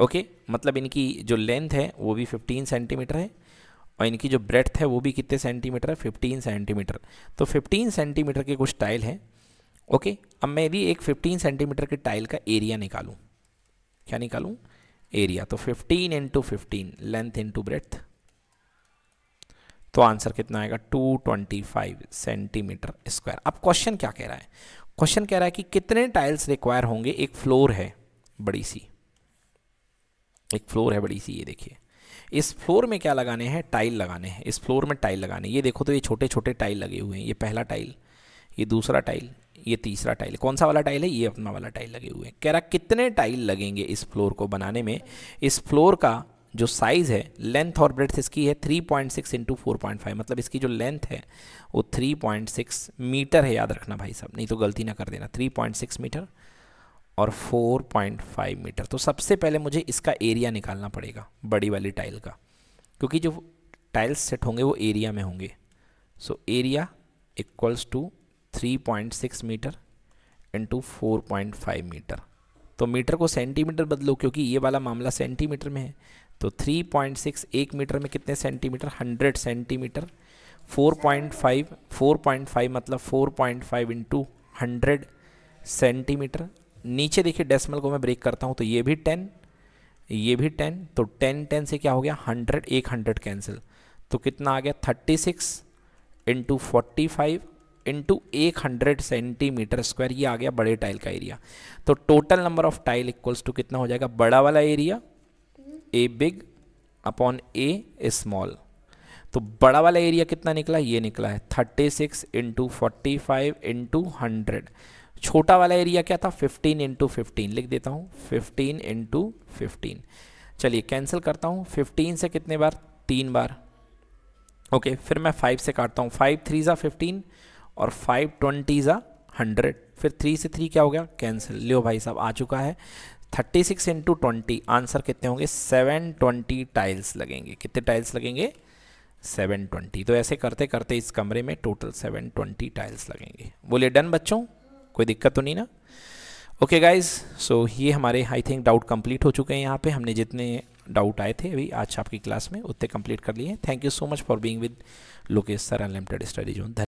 ओके मतलब इनकी जो लेंथ है वो भी फिफ्टीन सेंटीमीटर है और इनकी जो ब्रेथ है वो भी कितने सेंटीमीटर है फिफ्टीन सेंटीमीटर तो फिफ्टीन सेंटीमीटर के कुछ टाइल हैं ओके अब मैं यदि एक फिफ्टीन सेंटीमीटर के टाइल का एरिया निकालूँ क्या निकालूँ एरिया तो fifteen into fifteen length into breadth तो आंसर कितना आएगा 225 सेंटीमीटर स्क्वायर अब क्वेश्चन क्या कह रहा है क्वेश्चन कह रहा है कि कितने टाइल्स रिक्वायर होंगे एक फ्लोर है बड़ी सी एक फ्लोर है बड़ी सी ये देखिए इस फ्लोर में क्या लगाने हैं टाइल लगाने हैं इस फ्लोर में टाइल लगाने ये देखो तो ये छोटे छोटे टाइल लगे हुए हैं ये पहला टाइल ये दूसरा टाइल ये तीसरा टाइल कौन सा वाला टाइल है ये अपना वाला टाइल लगे हुए हैं कह रहा कितने टाइल लगेंगे इस फ्लोर को बनाने में इस फ्लोर का जो साइज़ है लेंथ और ब्रेथ इसकी है 3.6 पॉइंट सिक्स इंटू फोर मतलब इसकी जो लेंथ है वो 3.6 मीटर है याद रखना भाई साहब नहीं तो गलती ना कर देना 3.6 मीटर और 4.5 मीटर तो सबसे पहले मुझे इसका एरिया निकालना पड़ेगा बड़ी वाली टाइल का क्योंकि जो टाइल्स सेट होंगे वो एरिया में होंगे so area equals to 3.6 metre into four metre तो मीटर को सेंटीमीटर बदलो क्योंकि ये वाला मामला सेंटीमीटर में है तो 3.6 एक मीटर में कितने सेंटीमीटर 100 सेंटीमीटर 4.5 4.5 मतलब 4.5 point five into hundred centimetre नीचे देखिए डेसिमल को मैं ब्रेक करता हूँ तो ये भी टेन ये भी टेन तो टेन टेन से क्या हो गया हंड्रेड एक हंड्रेड कैंसिल तो कितना आ गया thirty six into forty five into एक हंड्रेड सेंटीमीटर स्क्वायर ये आ गया बड़े टाइल का एरिया तो total number of tile equals to कितना हो जाएगा बड़ा वाला area A big upon A small तो बड़ा वाला एरिया कितना निकला ये निकला है thirty six into forty five into hundred छोटा वाला एरिया क्या था 15 इंटू फिफ्टीन लिख देता हूँ 15 इंटू फिफ्टीन चलिए कैंसिल करता हूँ 15 से कितने बार तीन बार ओके फिर मैं 5 से काटता हूँ फाइव थ्री ज़ा फिफ्टीन और फाइव ट्वेंटी ज़ा हंड्रेड फिर थ्री से थ्री क्या हो गया कैंसिल लियो भाई साहब आ चुका है thirty six into twenty answer कितने होंगे सेवन ट्वेंटी टाइल्स लगेंगे कितने टाइल्स लगेंगे सेवन ट्वेंटी तो ऐसे करते करते इस कमरे में टोटल सेवन ट्वेंटी टाइल्स लगेंगे बोलिए डन बच्चों कोई दिक्कत तो नहीं ना ओके गाइज सो ये हमारे आई थिंक डाउट कंप्लीट हो चुके हैं यहाँ पे हमने जितने डाउट आए थे अभी आज आपकी क्लास में उतने कंप्लीट कर लिए thank you so much for being with Lokesh sir unlimited study zone